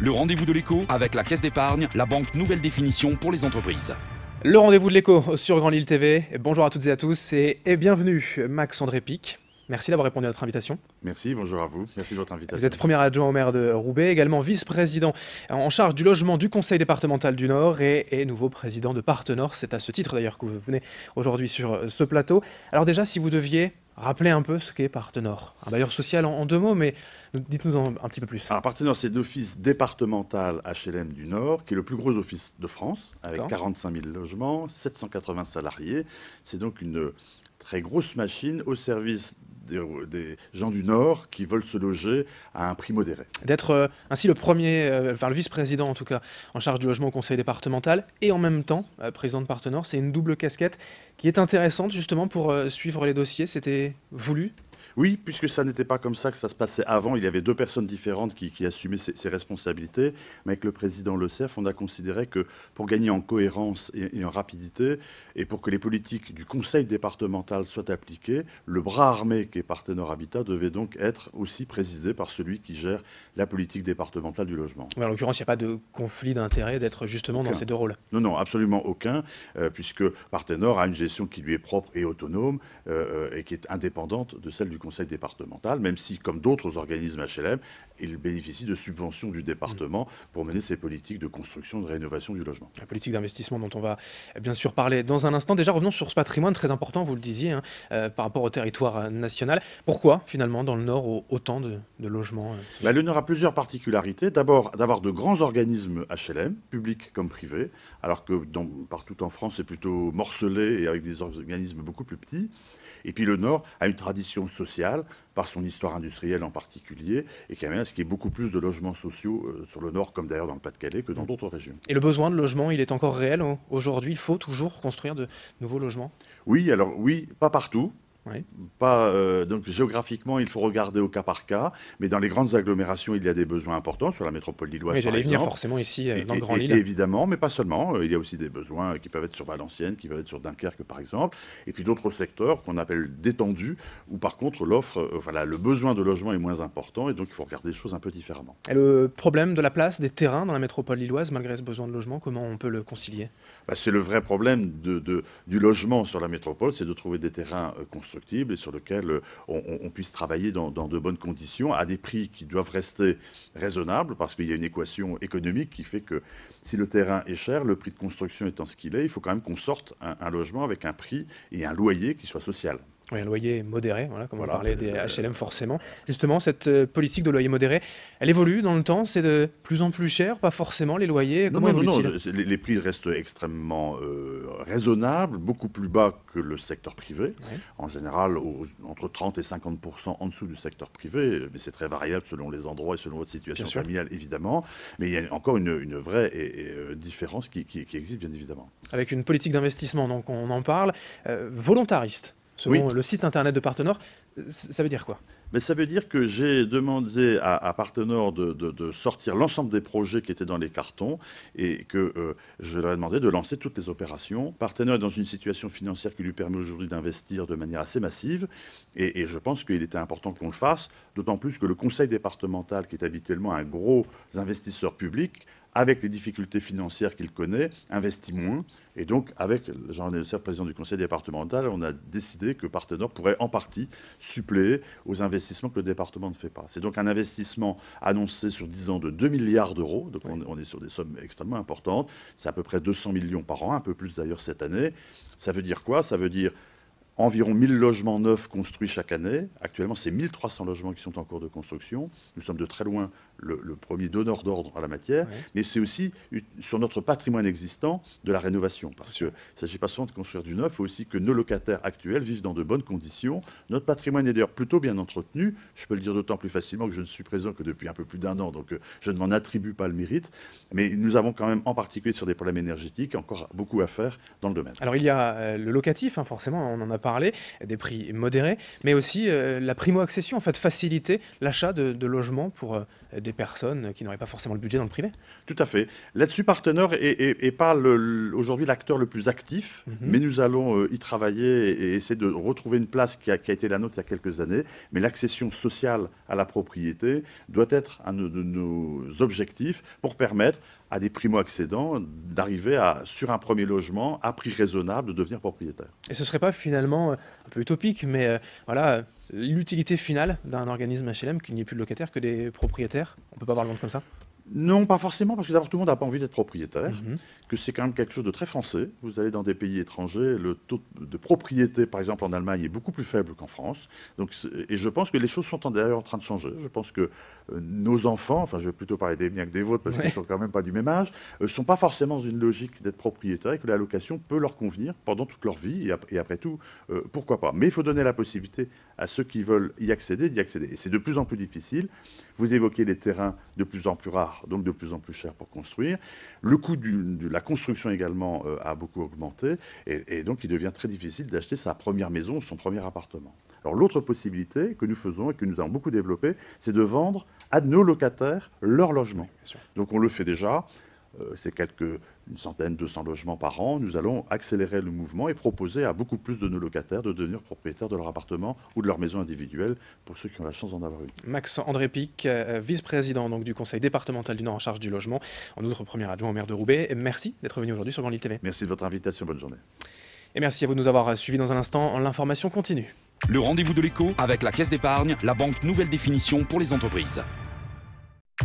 Le rendez-vous de l'écho avec la Caisse d'épargne, la banque nouvelle définition pour les entreprises. Le rendez-vous de l'écho sur Grand Lille TV. Bonjour à toutes et à tous et, bienvenue Max André Pic. Merci d'avoir répondu à notre invitation. Merci, bonjour à vous. Merci de votre invitation. Vous êtes premier adjoint au maire de Roubaix, également vice-président en charge du logement du conseil départemental du Nord et, et nouveau président de Partenor. C'est à ce titre d'ailleurs que vous venez aujourd'hui sur ce plateau. Alors déjà, si vous deviez rappeler un peu ce qu'est Partenor. Un bailleur social en, deux mots, mais dites-nous un, petit peu plus. Partenor, c'est l'office départemental HLM du Nord, qui est le plus gros office de France, avec 45 000 logements, 780 salariés. C'est donc une très grosse machine au service des, gens du Nord qui veulent se loger à un prix modéré. D'être euh, ainsi le premier, euh, enfin le vice-président en tout cas, en charge du logement au conseil départemental et en même temps euh, président de Partenor, c'est une double casquette qui est intéressante justement pour suivre les dossiers. C'était voulu oui, puisque ça n'était pas comme ça que ça se passait avant. Il y avait deux personnes différentes qui, assumaient ces, responsabilités. Mais avec le président Le Cerf, on a considéré que pour gagner en cohérence et, en rapidité, et pour que les politiques du conseil départemental soient appliquées, le bras armé qui est Partenor Habitat devait donc être aussi présidé par celui qui gère la politique départementale du logement. en l'occurrence, il n'y a pas de conflit d'intérêt d'être justement dans ces deux rôles Non, non, absolument aucun, euh, puisque Partenor a une gestion qui lui est propre et autonome, euh, euh, et qui est indépendante de celle du conseil conseil départemental, même si, comme d'autres organismes HLM, il bénéficie de subventions du département mm. pour mener ses politiques de construction, de rénovation du logement. La politique d'investissement dont on va eh bien sûr parler dans un instant. Déjà, revenons sur ce patrimoine très important, vous le disiez, hein, euh, par rapport au territoire euh, national. Pourquoi, finalement, dans le Nord, autant de, logements euh, bah, Le Nord a plusieurs particularités. D'abord, d'avoir de grands organismes HLM, publics comme privés, alors que partout en France, c'est plutôt morcelé et avec des organismes beaucoup plus petits. Et puis le Nord a une tradition sociale, par son histoire industrielle en particulier, et qui amène à ce qu'il y ait beaucoup plus de logements sociaux euh, sur le Nord, comme d'ailleurs dans le Pas-de-Calais, que dans mm. d'autres régions. Et le besoin de logements, il est encore réel hein, aujourd'hui Il faut toujours construire de nouveaux logements Oui, alors oui, pas partout. Pas, euh, donc géographiquement, il faut regarder au cas par cas, mais dans les grandes agglomérations, il y a des besoins importants, sur la métropole lilloise. Mais j'allais venir forcément ici, euh, dans le Grand Lille. Évidemment, mais pas seulement. Euh, il y a aussi des besoins qui peuvent être sur Valenciennes, qui peuvent être sur Dunkerque, par exemple, et puis d'autres secteurs qu'on appelle détendus, où par contre, l'offre, voilà, le besoin de logement est moins important, et donc il faut regarder les choses un peu différemment. Et le problème de la place, des terrains dans la métropole lilloise, malgré ce besoin de logement, comment on peut le concilier bah, c'est le vrai problème du logement sur la métropole, c'est de trouver des terrains euh, constructibles et sur lesquels euh, on, puisse travailler dans, de bonnes conditions, à des prix qui doivent rester raisonnables, parce qu'il y a une équation économique qui fait que si le terrain est cher, le prix de construction étant ce qu'il est, il faut quand même qu'on sorte un, un logement avec un prix et un loyer qui soit social. Oui, un loyer modéré, voilà, comme on parlait des HLM euh, forcément. Justement, cette euh, politique de loyer modéré, elle évolue dans le temps, c'est de plus en plus cher, pas forcément les loyers. Comment non, non, les, prix restent extrêmement euh, raisonnables, beaucoup plus bas que le secteur privé. En général, entre 30 et 50 en dessous du secteur privé, mais c'est très variable selon les endroits et selon votre situation familiale, évidemment. Mais il y a encore une, vraie différence qui, existe, bien évidemment. Avec une politique d'investissement, donc on en parle, volontariste le site internet de Partenor. Ça veut dire quoi mais ça veut dire que j'ai demandé à, Partenor de, sortir l'ensemble des projets qui étaient dans les cartons et que euh, je leur ai demandé de lancer toutes les opérations. Partenor est dans une situation financière qui lui permet aujourd'hui d'investir de manière assez massive et je pense qu'il était important qu'on le fasse, d'autant plus que le conseil départemental, qui est habituellement un gros investisseur public, avec les difficultés financières qu'il connaît, investit moins. Et donc, avec Jean-René président du conseil départemental, on a décidé que Partenor pourrait en partie suppléer aux investissements que le département ne fait pas. C'est donc un investissement annoncé sur 10 ans de 2 milliards d'euros. Donc, on, est sur des sommes extrêmement importantes. C'est à peu près 200 millions par an, un peu plus d'ailleurs cette année. Ça veut dire quoi Ça veut dire environ 1000 logements neufs construits chaque année. Actuellement, c'est 1300 logements qui sont en cours de construction. Nous sommes de très loin le, premier donneur d'ordre à la matière, mais c'est aussi sur notre patrimoine existant de la rénovation. Parce qu'il ne s'agit pas seulement de construire du neuf, il faut aussi que nos locataires actuels vivent dans de bonnes conditions. Notre patrimoine est d'ailleurs plutôt bien entretenu. Je peux le dire d'autant plus facilement que je ne suis présent que depuis un peu plus d'un an, donc euh, je ne m'en attribue pas le mérite. Mais nous avons quand même, en particulier sur des problèmes énergétiques, encore beaucoup à faire dans le domaine. Alors il y a euh, le locatif, hein, forcément, on en a parlé, des prix modérés, mais aussi euh, la primo-accession, en fait, faciliter l'achat de, logements pour des des personnes qui n'auraient pas forcément le budget dans le privé. Tout à fait. Là-dessus, Partenaire est, pas aujourd'hui l'acteur le plus actif, mhm. mais nous allons euh, y travailler et, essayer de retrouver une place qui a, été la nôtre il y a quelques années. Mais l'accession sociale à la propriété doit être un de nos objectifs pour permettre à des primo-accédants d'arriver à, sur un premier logement, à prix raisonnable, de devenir propriétaire. Et ce ne serait pas finalement euh, un peu utopique, mais euh, voilà, l'utilité finale d'un organisme HLM qu'il n'y ait plus de locataires que des propriétaires On ne peut pas voir le monde comme ça non, pas forcément, parce que d'abord, tout le monde n'a pas envie d'être propriétaire, mhm. que c'est quand même quelque chose de très français. Vous allez dans des pays étrangers, le taux de propriété, par exemple, en Allemagne, est beaucoup plus faible qu'en France. Donc, et je pense que les choses sont d'ailleurs en train de changer. Je pense que euh, nos enfants, enfin, je vais plutôt parler des miens que des vôtres, parce qu'ils ne sont quand même pas du même âge, ne euh, sont pas forcément dans une logique d'être propriétaire et que la location peut leur convenir pendant toute leur vie. Et, après tout, euh, pourquoi pas Mais il faut donner la possibilité à ceux qui veulent y accéder d'y accéder. Et c'est de plus en plus difficile. Vous évoquez les terrains de plus en plus rares donc de plus en plus cher pour construire. Le coût de la construction également euh, a beaucoup augmenté, et, donc il devient très difficile d'acheter sa première maison, ou son premier appartement. Alors l'autre possibilité que nous faisons et que nous avons beaucoup développée, c'est de vendre à nos locataires leur logement. donc on le fait déjà. Euh, c'est quelques une centaine, 200 logements par an. Nous allons accélérer le mouvement et proposer à beaucoup plus de nos locataires de devenir propriétaires de leur appartement ou de leur maison individuelle pour ceux qui ont la chance d'en avoir une. Max André Pic, euh, vice-président du Conseil départemental du Nord en charge du logement, en outre premier adjoint au maire de Roubaix. Merci d'être venu aujourd'hui sur Grand Lille TV. Merci de votre invitation. Bonne journée. Et merci à vous de nous avoir suivis dans un instant. L'information continue. Le rendez-vous de l'écho avec la Caisse d'épargne, la banque nouvelle définition pour les entreprises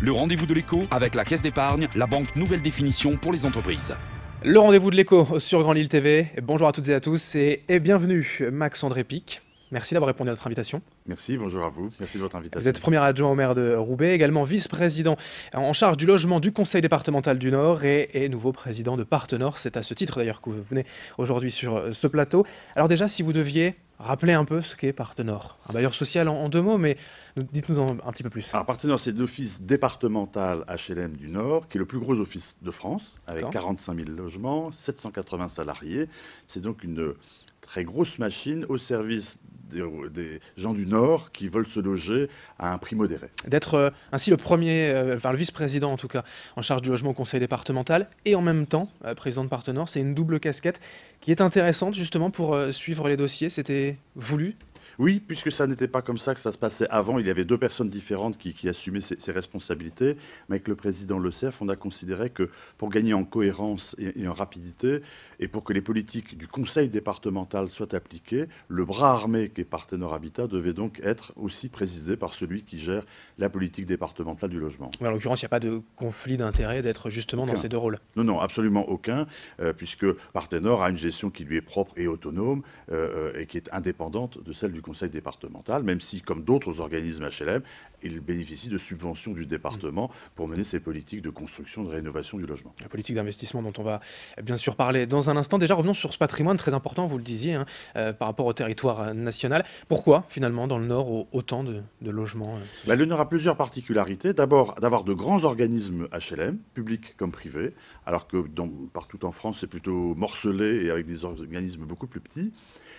le rendez-vous de l'écho avec la Caisse d'épargne, la banque nouvelle définition pour les entreprises. Le rendez-vous de l'écho sur Grand Lille TV. Bonjour à toutes et à tous et, bienvenue Max André Pic. Merci d'avoir répondu à notre invitation. Merci, bonjour à vous. Merci de votre invitation. Vous êtes premier adjoint au maire de Roubaix, également vice-président en charge du logement du conseil départemental du Nord et, et nouveau président de Partenor. C'est à ce titre d'ailleurs que vous venez aujourd'hui sur ce plateau. Alors déjà, si vous deviez Rappelez un peu ce qu'est Partenor. Un bailleur social en, deux mots, mais dites-nous un, petit peu plus. Alors Partenor, c'est l'office départemental HLM du Nord, qui est le plus gros office de France, avec 45 000 logements, 780 salariés. C'est donc une très grosse machine au service des, gens du Nord qui veulent se loger à un prix modéré. D'être euh, ainsi le premier, euh, enfin le vice-président en tout cas, en charge du logement au conseil départemental et en même temps euh, président de Partenor, c'est une double casquette qui est intéressante justement pour suivre les dossiers. C'était voulu oui, puisque ça n'était pas comme ça que ça se passait avant. Il y avait deux personnes différentes qui, assumaient ces, responsabilités. Mais avec le président Le Cerf, on a considéré que pour gagner en cohérence et, en rapidité, et pour que les politiques du conseil départemental soient appliquées, le bras armé qui est Partenor Habitat devait donc être aussi présidé par celui qui gère la politique départementale du logement. en l'occurrence, il n'y a pas de conflit d'intérêt d'être justement dans ces deux rôles. Non, non, absolument aucun, euh, puisque Partenor a une gestion qui lui est propre et autonome euh, euh, et qui est indépendante de celle du conseil départemental, même si, comme d'autres organismes HLM, il bénéficie de subventions du département pour mener ses politiques de construction, de rénovation du logement. La politique d'investissement dont on va eh bien sûr parler dans un instant. Déjà, revenons sur ce patrimoine très important, vous le disiez, hein, euh, par rapport au territoire euh, national. Pourquoi, finalement, dans le Nord, autant de, logements Le Nord a plusieurs particularités. D'abord, d'avoir de grands organismes HLM, publics comme privés, alors que partout en France, c'est plutôt morcelé et avec des organismes beaucoup plus petits.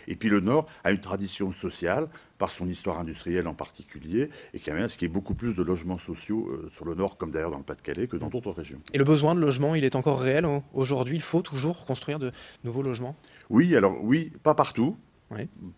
Et puis le Nord a une tradition sociale par son histoire industrielle en particulier, et qui amène à ce qu'il y ait beaucoup plus de logements sociaux euh, sur le Nord, comme d'ailleurs dans le Pas-de-Calais, que dans d'autres régions. Et le besoin de logement, il est encore réel hein, aujourd'hui Il faut toujours construire de nouveaux logements Oui, alors oui, pas partout.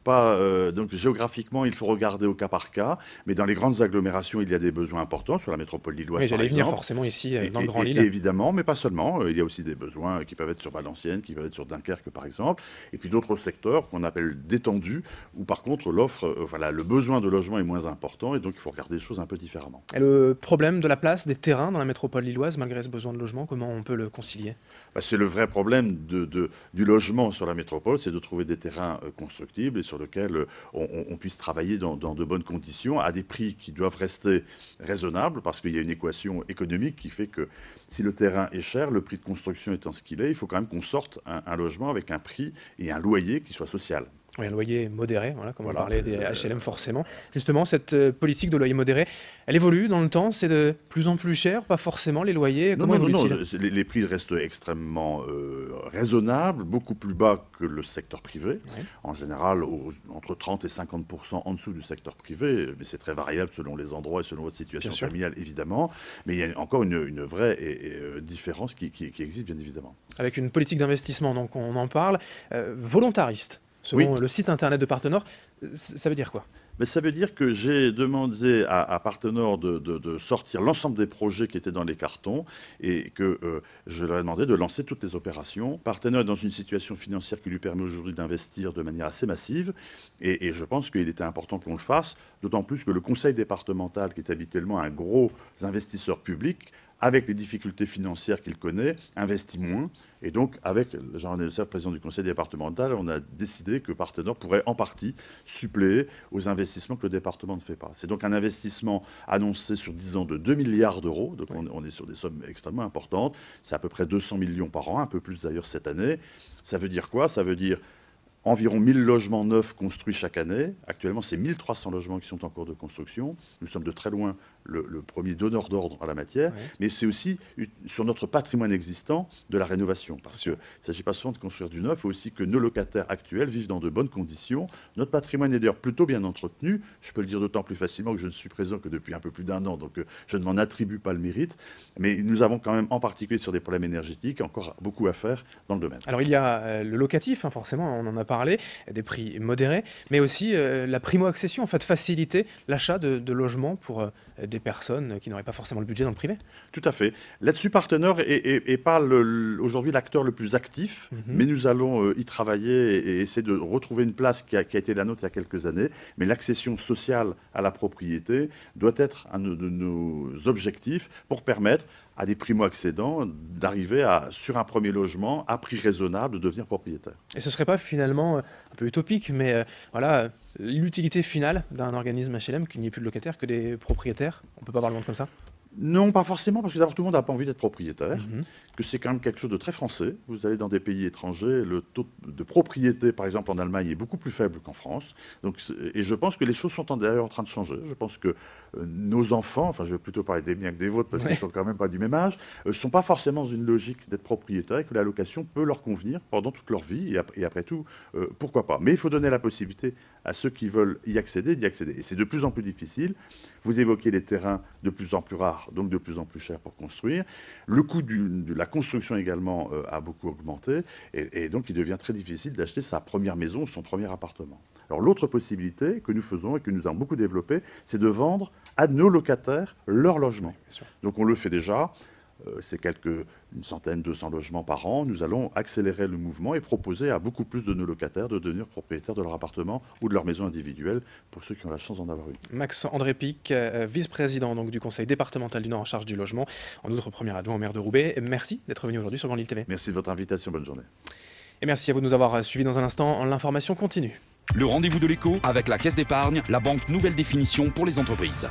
Euh, donc géographiquement, il faut regarder au cas par cas, mais dans les grandes agglomérations, il y a des besoins importants, sur la métropole lilloise. Mais j'allais venir forcément ici, euh, dans le Grand Lille. évidemment, mais pas seulement. Euh, il y a aussi des besoins qui peuvent être sur Valenciennes, qui peuvent être sur Dunkerque, par exemple, et puis d'autres secteurs qu'on appelle détendus, où par contre, l'offre, voilà, le besoin de logement est moins important, et donc il faut regarder les choses un peu différemment. Et le problème de la place des terrains dans la métropole lilloise, malgré ce besoin de logement, comment on peut le concilier bah, C'est le vrai problème de, du logement sur la métropole, c'est de trouver des terrains construits et sur lequel euh, on, puisse travailler dans, de bonnes conditions, à des prix qui doivent rester raisonnables, parce qu'il y a une équation économique qui fait que si le terrain est cher, le prix de construction étant ce qu'il est, il faut quand même qu'on sorte un, un logement avec un prix et un loyer qui soit social un loyer modéré, voilà, comme on parlait des HLM euh, forcément. Justement, cette euh, politique de loyer modéré, elle évolue dans le temps, c'est de plus en plus cher, pas forcément les loyers. Comment non, non, non, les, prix restent extrêmement euh, raisonnables, beaucoup plus bas que le secteur privé, en général entre 30 et 50 en dessous du secteur privé, mais c'est très variable selon les endroits et selon votre situation familiale évidemment, mais il y a encore une, vraie et, différence qui, existe bien évidemment. Avec une politique d'investissement, donc on en parle, volontariste le site internet de Partenor. Ça veut dire quoi mais ça veut dire que j'ai demandé à, Partenor de, sortir l'ensemble des projets qui étaient dans les cartons et que euh, je leur ai demandé de lancer toutes les opérations. Partenor est dans une situation financière qui lui permet aujourd'hui d'investir de manière assez massive et, et je pense qu'il était important qu'on le fasse, d'autant plus que le conseil départemental, qui est habituellement un gros investisseur public, avec les difficultés financières qu'il connaît, investit moins. Et donc, avec Jean-René Serres, président du conseil départemental, on a décidé que Partenor pourrait en partie suppléer aux investissements que le département ne fait pas. C'est donc un investissement annoncé sur 10 ans de 2 milliards d'euros. Donc, on, est sur des sommes extrêmement importantes. C'est à peu près 200 millions par an, un peu plus d'ailleurs cette année. Ça veut dire quoi Ça veut dire environ 1000 logements neufs construits chaque année. Actuellement, c'est 1300 logements qui sont en cours de construction. Nous sommes de très loin le, premier donneur d'ordre à la matière, mais c'est aussi sur notre patrimoine existant de la rénovation. Parce qu'il ne s'agit pas seulement de construire du neuf, il faut aussi que nos locataires actuels vivent dans de bonnes conditions. Notre patrimoine est d'ailleurs plutôt bien entretenu. Je peux le dire d'autant plus facilement que je ne suis présent que depuis un peu plus d'un an, donc euh, je ne m'en attribue pas le mérite. Mais nous avons quand même, en particulier sur des problèmes énergétiques, encore beaucoup à faire dans le domaine. Alors il y a euh, le locatif, hein, forcément, on en a parlé, des prix modérés, mais aussi euh, la primo-accession, en fait, faciliter l'achat de, logements pour des personnes qui n'auraient pas forcément le budget dans le privé. Tout à fait. Là-dessus, Partenaire n'est pas aujourd'hui l'acteur le plus actif, mhm. mais nous allons euh, y travailler et, essayer de retrouver une place qui a, été la nôtre il y a quelques années. Mais l'accession sociale à la propriété doit être un de nos objectifs pour permettre à des primo-accédants d'arriver à, sur un premier logement, à prix raisonnable, de devenir propriétaire. Et ce ne serait pas finalement euh, un peu utopique, mais euh, voilà, l'utilité finale d'un organisme HLM qu'il n'y ait plus de locataires que des propriétaires On peut pas voir le monde comme ça non, pas forcément, parce que d'abord, tout le monde n'a pas envie d'être propriétaire, mhm. que c'est quand même quelque chose de très français. Vous allez dans des pays étrangers, le taux de propriété, par exemple, en Allemagne est beaucoup plus faible qu'en France. Donc, et je pense que les choses sont d'ailleurs en train de changer. Je pense que euh, nos enfants, enfin, je vais plutôt parler des miens que des vôtres, parce qu'ils ne sont quand même pas du même âge, ne euh, sont pas forcément dans une logique d'être propriétaire et que la location peut leur convenir pendant toute leur vie. Et, après tout, euh, pourquoi pas Mais il faut donner la possibilité à ceux qui veulent y accéder d'y accéder. Et c'est de plus en plus difficile. Vous évoquez les terrains de plus en plus rares donc de plus en plus cher pour construire. Le coût de la construction également euh, a beaucoup augmenté, et, donc il devient très difficile d'acheter sa première maison ou son premier appartement. Alors l'autre possibilité que nous faisons et que nous avons beaucoup développée, c'est de vendre à nos locataires leur logement. donc on le fait déjà. Euh, c'est quelques une centaine, 200 logements par an. Nous allons accélérer le mouvement et proposer à beaucoup plus de nos locataires de devenir propriétaires de leur appartement ou de leur maison individuelle pour ceux qui ont la chance d'en avoir une. Max André Pic, euh, vice-président du Conseil départemental du Nord en charge du logement, en outre premier adjoint au maire de Roubaix. Merci d'être venu aujourd'hui sur Grand Lille TV. Merci de votre invitation. Bonne journée. Et merci à vous de nous avoir suivis dans un instant. L'information continue. Le rendez-vous de l'écho avec la Caisse d'épargne, la banque nouvelle définition pour les entreprises.